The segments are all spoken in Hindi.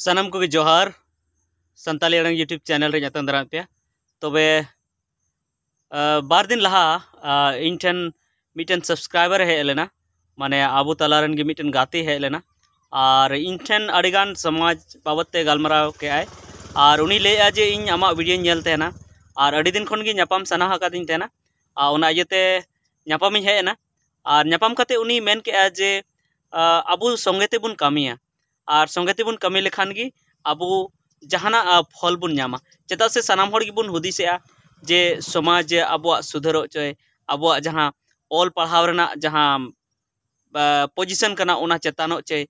सनम को जोहार सानताली अड़ंग यूट्यूब चैनल रे जतन दरा पे तबे बार दिन लहा इन ठन मिटन सब्सक्राइबर है लेना माने अब तलारन के गाती गाते लेना और इन ठन अड़ीगान समाज बाबते गलमाराव के और उनी लैया जे इन आमा वीडियो नलतेना और अभी दिन खन नापाम सना हकादिन तेना और और नापाम कते उनी के जे अब संगे तेबन कमिया और संगे तेबन कमी लेखान गे अब जहाना फल बन नामा चेदा से सामान बन हदिसे जे समाज अब सुधार चय अब जहाँ ऑल पढ़ाव जहाँ पोजिशन करना चेतान चय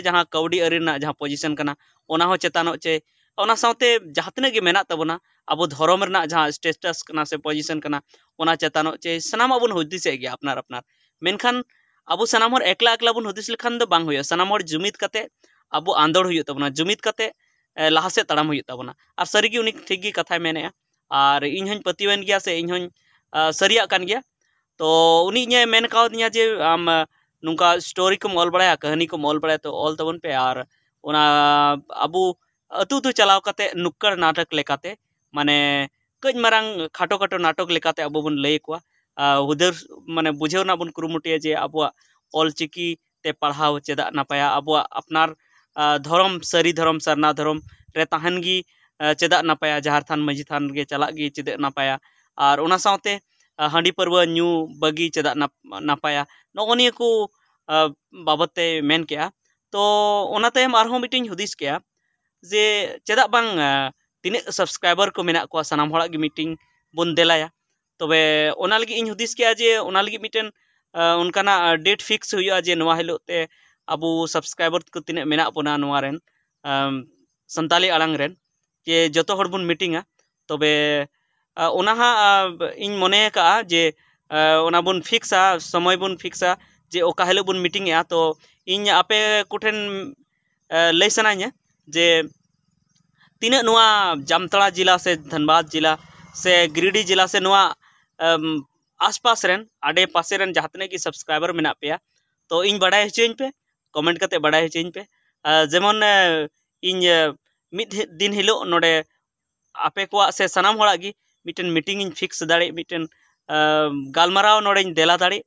जहाँ कौड़ी अरी जहाँ पोजिशन करना चेतान चय ᱚᱱᱟ ᱥᱟᱶᱛᱮ ᱡᱟᱦᱟᱸ ᱛᱤᱱᱟᱹᱜ ᱜᱮ ᱢᱮᱱᱟᱜ ᱛᱟᱵᱚᱱᱟ ᱟᱵᱚ ᱫᱷᱚᱨᱚᱢ ᱨᱮᱱᱟᱜ ᱡᱟᱦᱟᱸ ᱥᱴᱮᱴᱟᱥ ᱠᱟᱱᱟ ᱥᱮ ᱯᱚᱡᱤᱥᱚᱱ ᱠᱟᱱᱟ ᱚᱱᱟ ᱪᱮᱛᱟᱱᱚᱜ ᱪᱮ ᱥᱟᱱᱟᱢᱟᱜ ᱵᱚᱱ ᱦᱩᱫᱤᱥᱮᱫ ᱜᱮᱭᱟ ᱟᱯᱱᱟᱨ ᱟᱯᱱᱟᱨ ᱢᱮᱱᱠᱷᱟᱱ अब सामान एकला एकला बन हदिस लेखान बांग हो सामान जुमिद अब आंदोड़ हो तबना जुमिद कते लाहा और सारी उन ठीक कथा मेने और इन हम पतिवेन गया से इन हम सरियान गया तो उनी इन्हें जे आम नुका स्टोरी को ऑल बड़ा कहानी को ऑल बड़ा तो ऑल तबन पे और अब अतु तो चलाव कते नुक्कड़ नाटक लेकाते माने कई मारंग खाटो खाटो नाटक लेकाते अब बन लैकवा हुदर मान बुझे बन कुरुमुटे जे अब अलचिकी ते पढ़ाव चेदा नपाय अब अपनार धरम सारी धरम सरना धरम रे तहन गी चेदा नपाया जहार थान मजी थान गे चेद नपाय और उना साथे हांडी परवा न्यू बगी चेदा नपाय नोनिया को बाबते मन के तो उनाते हम आरहों मिटिंग हुदिस किया जे चेदा बांग तीन सब्सक्राइबर को मेना को सनाम हड़ा गी मीटिंग बन देलाया तब ओना लगी इन हदिस किया जे ओना लगी मिटन डेट फिक्स हुआ जे नवा अब सब्सक्राइबर को तीन मे पोना सानी आड़ संताली आड़ंग रेन जे जतो हर बन मीटिंगा इन मने जे ओना बन फिक्सा समय बन फिक्सा जे ओका हिलो बन मीटिंग तो इन आपे कोठेन लई सनाइया जे तीन नवा जिला से धनबाद जिला से गिरिडीह जिला से नवा आसपास आड़े पासे रन जहाँ तक सब्सक्राइबर मे पे तो इन बड़ा हचुन पे कमेंट करते बड़ा हचुन पे जेमन इन दिन हिलो नोडे आपे को से सनाम मिटन मीटिंग इन फिक्स दाड़े मिटन गालमाराव नोडे देला दाड़े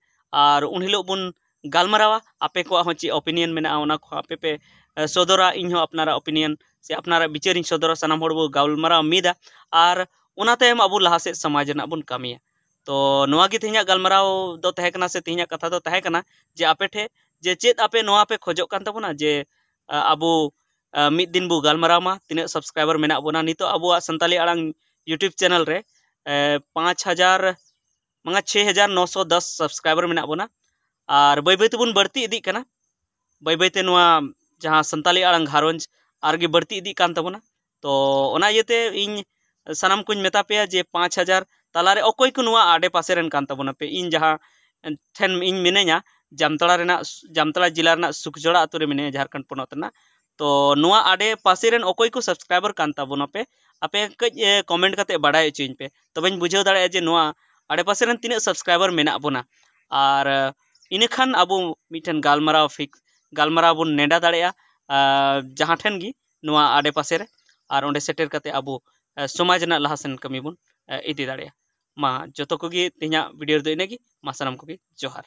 और उन हिलो बन गलमारा आपे को चे ओपिनियन मे आपे पे सदरा इन अपनारा ओपिनियन से अपनारा विचार सदरा सनाम गलमारा मिदा और उनाते अब लाहा समाज बन कमिया तो नवा की गलमाराव दो तहकना से तेहे कथा दो तहकना जे आपे ठे जे चेत आपे नवा पे खोजो कान जे अब मिद दिन बो गलमाराव तीन सबसक्राइबर मे बोना नित अब सानी आड़ यूट्यूब चैनल रे पाँच हजार मांगा छः हजार नौ सौ दस सबसक्राइबर मे बोना और बै बैते तबन बढ़ती इदी कना बै बैते जहाँ सानी आड़ घारंज आरगे बढ़ती इदी तो ओना को मेता पे जे पाँच हजार ᱛᱟᱞᱟᱨᱮ ᱚᱠᱚᱭ ᱠᱚ ᱱᱚᱣᱟ ᱟᱰᱮᱯᱟᱥᱮ ᱨᱮᱱ ᱠᱟᱱ ᱛᱟᱵᱚᱱᱟ ᱯᱮ ᱤᱧ ᱡᱟᱦᱟᱸ ᱴᱷᱮᱱ ᱤᱧ ᱢᱤᱱᱟᱹᱧᱟ ᱡᱟᱢᱛᱟᱲᱟ ᱨᱮᱱᱟᱜ ᱡᱟᱢᱛᱟᱲᱟ ᱡᱮᱞᱟ तो नुआ आड़े पासे रेन ओकोई को सब्सक्राइबर कान ताबोना पे आपे कज कमेंट करते बड़ाई चुइन पे तबेन बुझे दाड़े जे नुआ आड़े पासे रेन बोना और इन खान अब मिटन गालमारा फिक्स गालमारा बन नेडा दाड़े जहाँ ठेन गी और ओंडे सेटेर अब समाज लहासन कमी बन इदी दाड़े ᱢᱟ ᱡᱚᱛᱚ ᱠᱚᱜᱮ ᱛᱮᱦᱮᱧᱟᱜ ᱵᱷᱤᱰᱤᱭᱳ ᱨᱮᱫᱚ ᱤᱱᱟᱹᱜᱮ ᱢᱟ ᱥᱟᱱᱟᱢ ᱠᱚᱜᱮ ᱡᱚᱦᱟᱨ